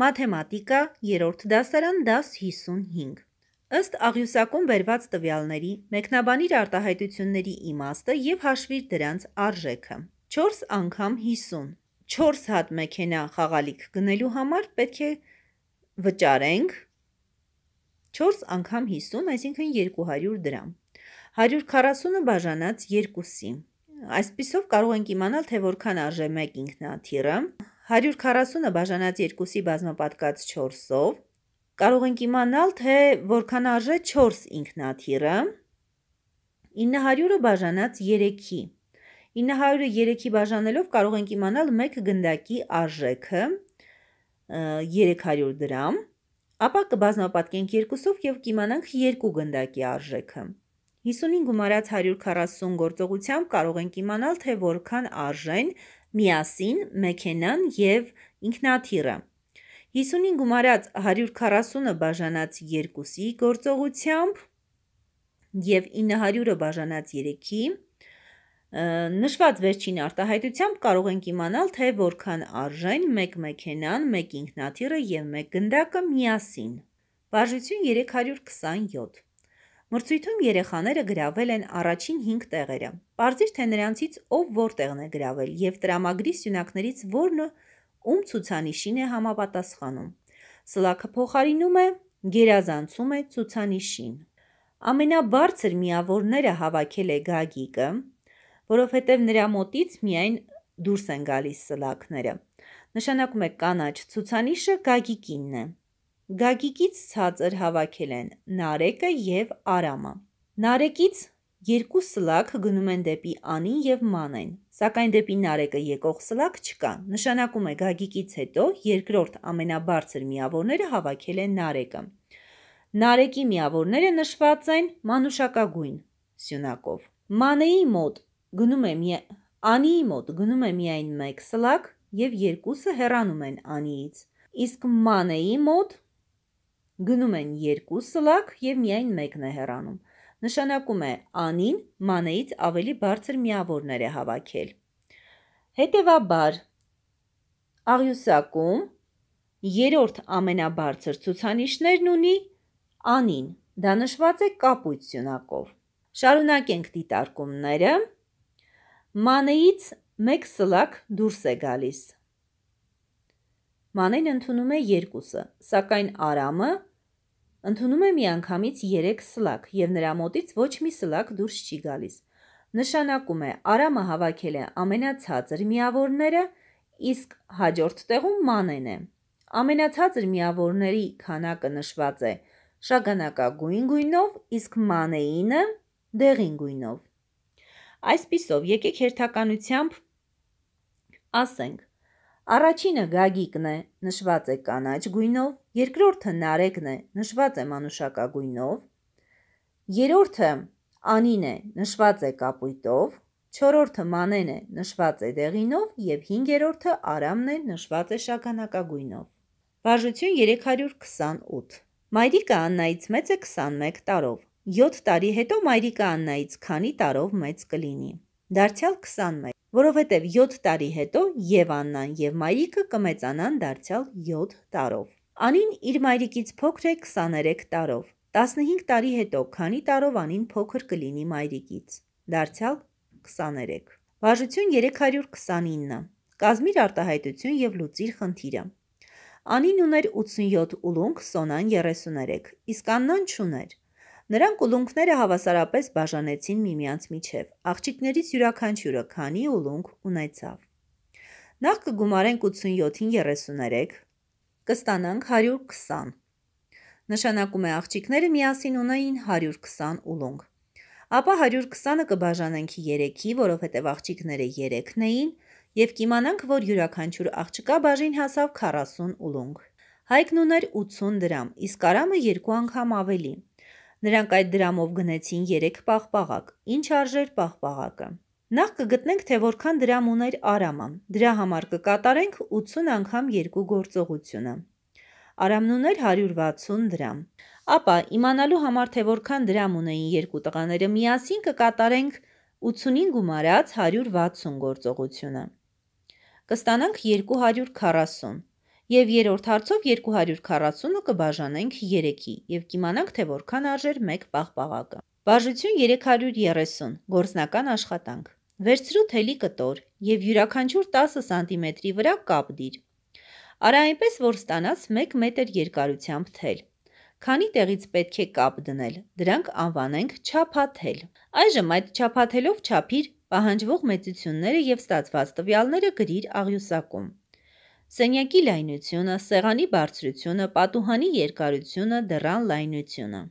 Մաթեմատիկա, 3-րդ դասարան, դաս 55։ Ըստ աղյուսակում վերված տվյալների, մեկնաբանիր արտահայտությունների իմաստը եւ հաշվիր դրանց արժեքը։ 4 անգամ 50։ 4 հատ մեքենա խաղալիք գնելու համար պետք է վճարենք 4 անգամ 50, այսինքն 200 դրամ։ 140-ը բաժանած 2-ի։ Այսպիսով կարող ենք իմանալ, թե որքան արժե 1 ինքնաթիռը։ 140-ը բաժանած 2-ի բազմապատկած 4-ով, կարող ենք իմանալ, թե որքան արժե 4 ինքնաթիռը, 900-ը բաժանած 3-ի։ 900-ը 3-ի բաժանելով կարող ենք իմանալ 1 գնդակի արժեքը 300 դրամ, ապա կբազմապատկենք 2-ով եւ կիմանանք 2 գնդակի արժեքը։ 55 գումարած 140 գործողությամբ կարող ենք իմանալ, թե որքան արժեն միասին մեքենան և ինքնաթիռը։ 55 գումարած 140-ը բաժանած 2-ի գործողությամբ և 900-ը բաժանած 3-ի նշված վերջին արտահայտությամբ կարող ենք իմանալ, թե որքան արժեն մեկ մեքենան, մեկ ինքնաթիռը և մեկ գնդակը միասին։ Բաժություն 327 Մրցույթում երեխաները գրավել են առաջին 5 տեղերը։ Պարզիր թե նրանցից ով որտեղն է գրավել եւ տրամագրի սյունակներից որնը ում ցուցանիշին է համապատասխանում։ Սլաքը փոխարինում է, գերազանցում է ցուցանիշին։ Ամենաբարձր միավորները հավաքել է Գագիկը, որովհետև նրա մոտից միայն դուրս են գալիս սլաքները։ Նշանակում է կանաչ ցուցանիշը Գագիկինն է։ Գագիկից ցածր հավաքել են Նարեկը եւ Արամը։ Նարեկից երկու սլակ գնում են դեպի Անին եւ Մանեն, սակայն դեպի Նարեկը եկող սլակ չկա։ Նշանակում է Գագիկից հետո երկրորդ ամենաբարձր միավորները հավաքել են Նարեկը։ Նարեկի միավորները նշված են մանուշակագույն սյունակով։ Մանեի մոտ գնում է մի Անիի մոտ գնում է միայն մեկ սլակ եւ երկուսը հեռանում են Անիից։ Իսկ Մանեի մոտ Գնում են երկու սլակ և միայն մեկն է հեռանում։ Նշանակում է անին մանեից ավելի բարձր միավորներ է հավաքել։ Հետևաբար աղյուսակում երրորդ ամենաբարձր ցուցանիշներն ունի անին։ Դա նշված է կապույտ սյունակով։ Շարունակենք դիտարկումները։ Մանեից մեկ սլակ դուրս է գալիս։ Մանեն ընդունում է երկուսը, սակայն Արամը ընդունում է միանգամից 3 սլակ եւ նրա մոտից ոչ մի սլակ դուրս չի գալիս։ Նշանակում է Արամը հավաքել է ամենացածր միավորները, իսկ հաջորդ տեղում Մանեն է։ Ամենացածր միավորների քանակը նշված է շագանակագույն գույնով, իսկ Մանեինը դեղին գույնով։ Այսպիսով, եկեք հերթականությամբ ասենք, Առաջինը Գագիկն է, նշված է կանաչ գույնով, երկրորդը Նարեկն է, նշված է մանուշակագույնով, երրորդը Անին է, նշված է կապույտով, չորրորդը Մանեն է, նշված է դեղինով եւ հինգերորդը Արամն է, նշված է շագանակագույնով։ Վարժություն 328 Մայրիկը Աննայից մեծ է 21 տարով։ 7 տարի հետո Մայրիկը Աննայից քանի տարով մեծ կլինի դարձյալ 21, որովհետև 7 տարի հետո եւ Աննան եւ Մայրիկը կմեծանան դարձյալ 7 տարով։ Անին իր մայրիկից փոքր է 23 տարով։ 15 տարի հետո քանի տարով անին փոքր կլինի մայրիկից։ Դարձյալ 23։ Բաժություն 329։ Կազմիր արտահայտություն եւ լուծիր խնդիրը։ Անին ուներ 87 ուլունք, Սոնան 33, իսկ Աննան չուներ։ Նրանք ուլունքները հավասարապես բաժանեցին միմյանց միջև։ Աղջիկներից յուրաքանչյուրը քանի ուլունք ունեցավ։ Նախ կգումարենք 87-ին 33, կստանանք 120։ Նշանակում է աղջիկները միասին ունեին 120 ուլունք։ Ապա 120-ը կբաժանենք 3-ի, որովհետև աղջիկները 3-ն էին, եւ կիմանանք, որ յուրաքանչյուր աղջկա բաժին հասավ 40 ուլունք։ Հայկն ուներ 80 դրամ, իսկ Արամը երկու անգամ ավելի։ Նրանք այդ դրամով գնեցին 3 պաղպաղակ։ Ինչ արժեր պաղպաղակը։ Նախ կգտնենք, թե որքան դրամ ուներ Արամը։ Դրա համար կկատարենք 80 անգամ 2 գործողությունը։ Արամն ուներ 160 դրամ։ Ապա իմանալու համար թե որքան դրամ ունեին երկու տղաները միասին կկատարենք 85 գումարած 160 գործողությունը։ Կստանանք 240։ Եվ երրորդ հարցով 240-ը կբաժանենք 3-ի եւ կիմանանք, թե որքան արժեր 1 պաղպաղակը։ Բաժություն 330, գործնական աշխատանք։ Վերցրու թելի կտոր եւ յուրաքանչյուր 10 սանտիմետրի վրա կապ դիր։ Արա այնպես, որ ստանաս 1 մետր երկարությամբ թել։ Քանի տեղից պետք է կապ դնել, դրանք անվանենք չափաթել։ Այժմ այդ չափաթելով չափիր պահանջվող մեծությունները եւ ստացված տվյալները գրիր աղյուսակում։ Սենյակի լայնությունը, սեղանի բարձրությունը, պատուհանի երկարությունը, դռան լայնությունը